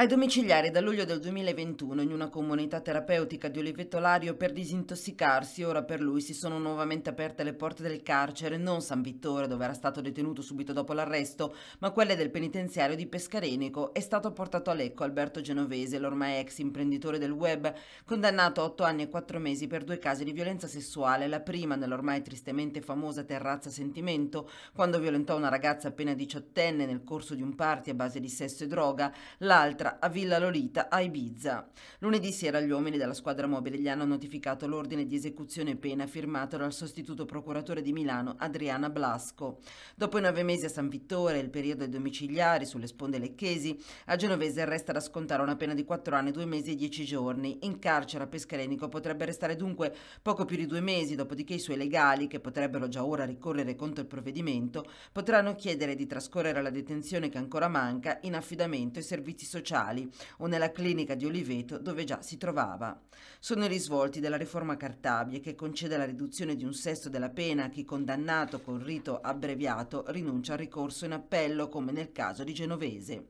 Ai domiciliari da luglio del 2021 in una comunità terapeutica di Olivetto Lario per disintossicarsi, ora per lui si sono nuovamente aperte le porte del carcere, non San Vittore dove era stato detenuto subito dopo l'arresto, ma quelle del penitenziario di Pescarenico. È stato portato a Lecco Alberto Genovese, l'ormai ex imprenditore del web, condannato a 8 anni e 4 mesi per due casi di violenza sessuale, la prima nell'ormai tristemente famosa terrazza Sentimento, quando violentò una ragazza appena diciottenne nel corso di un party a base di sesso e droga, l'altra a Villa Lolita a Ibiza. Lunedì sera gli uomini della squadra mobile gli hanno notificato l'ordine di esecuzione pena firmato dal sostituto procuratore di Milano Adriana Blasco. Dopo i nove mesi a San Vittore e il periodo ai domiciliari sulle sponde lecchesi, a Genovese resta da scontare una pena di 4 anni, 2 mesi e 10 giorni. In carcere a Pescarenico potrebbe restare dunque poco più di due mesi, dopodiché i suoi legali, che potrebbero già ora ricorrere contro il provvedimento, potranno chiedere di trascorrere la detenzione che ancora manca in affidamento ai servizi sociali statali o nella clinica di Oliveto dove già si trovava. Sono i risvolti della riforma Cartabie che concede la riduzione di un sesto della pena a chi condannato con rito abbreviato rinuncia al ricorso in appello come nel caso di Genovese.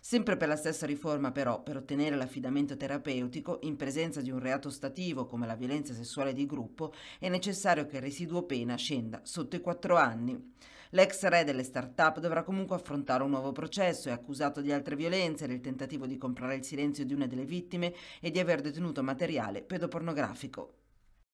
Sempre per la stessa riforma però, per ottenere l'affidamento terapeutico, in presenza di un reato stativo come la violenza sessuale di gruppo, è necessario che il residuo pena scenda sotto i quattro anni. L'ex re delle start-up dovrà comunque affrontare un nuovo processo, è accusato di altre violenze, del tentativo di comprare il silenzio di una delle vittime e di aver detenuto materiale pedopornografico.